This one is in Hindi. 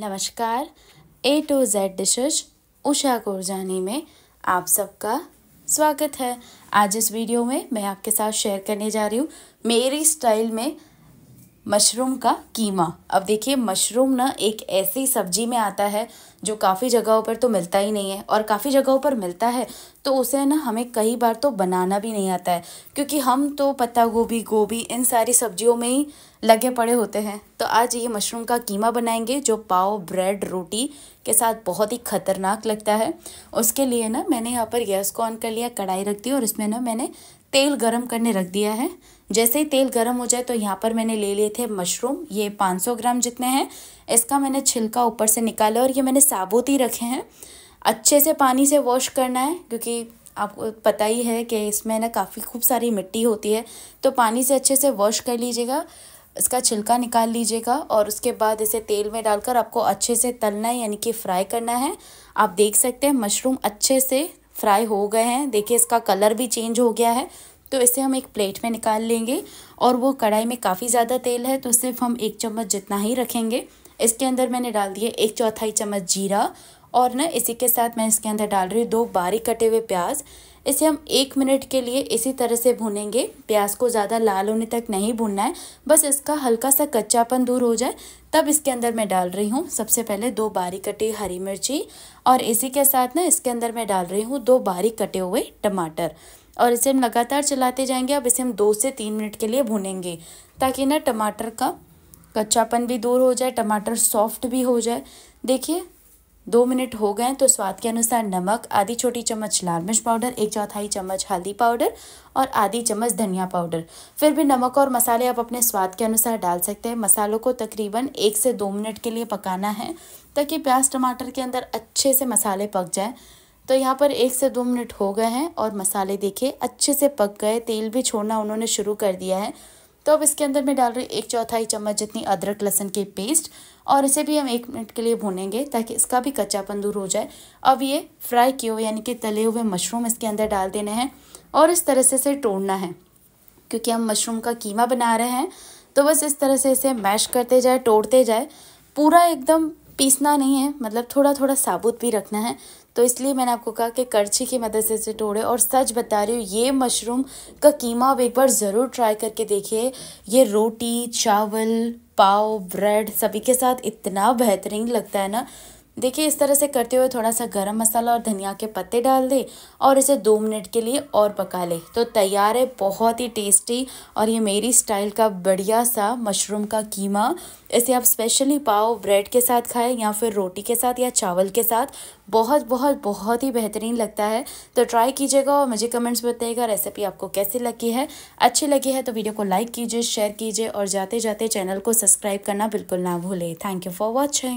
नमस्कार A to Z dishes Usha Kurjani में आप सबका स्वागत है आज इस वीडियो में मैं आपके साथ शेयर करने जा रही हूँ मेरी स्टाइल में मशरूम का कीमा अब देखिए मशरूम ना एक ऐसी सब्जी में आता है जो काफ़ी जगहों पर तो मिलता ही नहीं है और काफ़ी जगहों पर मिलता है तो उसे ना हमें कई बार तो बनाना भी नहीं आता है क्योंकि हम तो पत्ता गोभी गोभी इन सारी सब्जियों में ही लगे पड़े होते हैं तो आज ये मशरूम का कीमा बनाएंगे जो पाव ब्रेड रोटी के साथ बहुत ही ख़तरनाक लगता है उसके लिए ना मैंने यहाँ पर गैस को ऑन कर लिया कढ़ाई रख दी और इसमें ना मैंने तेल गरम करने रख दिया है जैसे ही तेल गरम हो जाए तो यहाँ पर मैंने ले लिए थे मशरूम ये 500 ग्राम जितने हैं इसका मैंने छिलका ऊपर से निकाला और ये मैंने साबुत ही रखे हैं अच्छे से पानी से वॉश करना है क्योंकि आपको पता ही है कि इसमें ना काफ़ी खूब सारी मिट्टी होती है तो पानी से अच्छे से वॉश कर लीजिएगा इसका छिलका निकाल लीजिएगा और उसके बाद इसे तेल में डालकर आपको अच्छे से तलना है यानी कि फ्राई करना है आप देख सकते हैं मशरूम अच्छे से फ्राई हो गए हैं देखिए इसका कलर भी चेंज हो गया है तो इसे हम एक प्लेट में निकाल लेंगे और वो कढ़ाई में काफ़ी ज़्यादा तेल है तो सिर्फ हम एक चम्मच जितना ही रखेंगे इसके अंदर मैंने डाल दिए एक चौथाई चम्मच जीरा और ना इसी के साथ मैं इसके अंदर डाल रही हूँ दो बारीक कटे हुए प्याज इसे हम एक मिनट के लिए इसी तरह से भूनेंगे प्याज को ज़्यादा लाल होने तक नहीं भूनना है बस इसका हल्का सा कच्चापन दूर हो जाए तब इसके अंदर मैं डाल रही हूँ सबसे पहले दो बारीक कटी हरी मिर्ची और इसी के साथ ना इसके अंदर मैं डाल रही हूँ दो बारीक कटे हुए टमाटर और इसे हम लगातार चलाते जाएंगे अब इसे हम दो से तीन मिनट के लिए भूनेंगे ताकि ना टमाटर का कच्चापन भी दूर हो जाए टमाटर सॉफ्ट भी हो जाए देखिए दो मिनट हो गए तो स्वाद के अनुसार नमक आधी छोटी चम्मच लाल मिर्च पाउडर एक चौथाई चम्मच हल्दी पाउडर और आधी चम्मच धनिया पाउडर फिर भी नमक और मसाले आप अपने स्वाद के अनुसार डाल सकते हैं मसालों को तकरीबन एक से दो मिनट के लिए पकाना है ताकि प्याज टमाटर के अंदर अच्छे से मसाले पक जाएँ तो यहाँ पर एक से दो मिनट हो गए हैं और मसाले देखिए अच्छे से पक गए तेल भी छोड़ना उन्होंने शुरू कर दिया है तो अब इसके अंदर मैं डाल रही हूँ एक चौथाई चम्मच जितनी अदरक लहसन के पेस्ट और इसे भी हम एक मिनट के लिए भूनेंगे ताकि इसका भी कच्चापन दूर हो जाए अब ये फ्राई किए हुए यानी कि तले हुए मशरूम इसके अंदर डाल देने हैं और इस तरह से इसे तोड़ना है क्योंकि हम मशरूम का कीमा बना रहे हैं तो बस इस तरह से इसे मैश करते जाए तोड़ते जाए पूरा एकदम पीसना नहीं है मतलब थोड़ा थोड़ा साबुत भी रखना है तो इसलिए मैंने आपको कहा कि करछी की मदद से इसे तोड़े और सच बता रही हूँ ये मशरूम का कीमा आप एक बार ज़रूर ट्राई करके देखिए ये रोटी चावल पाव ब्रेड सभी के साथ इतना बेहतरीन लगता है ना देखिए इस तरह से करते हुए थोड़ा सा गरम मसाला और धनिया के पत्ते डाल दे और इसे दो मिनट के लिए और पका ले तो तैयार है बहुत ही टेस्टी और ये मेरी स्टाइल का बढ़िया सा मशरूम का कीमा इसे आप स्पेशली पाओ ब्रेड के साथ खाएं या फिर रोटी के साथ या चावल के साथ बहुत बहुत बहुत ही बेहतरीन लगता है तो ट्राई कीजिएगा और मुझे कमेंट्स बताइएगा रेसिपी आपको कैसी लगी है अच्छी लगी है तो वीडियो को लाइक कीजिए शेयर कीजिए और जाते जाते चैनल को सब्सक्राइब करना बिल्कुल ना भूलें थैंक यू फॉर वॉचिंग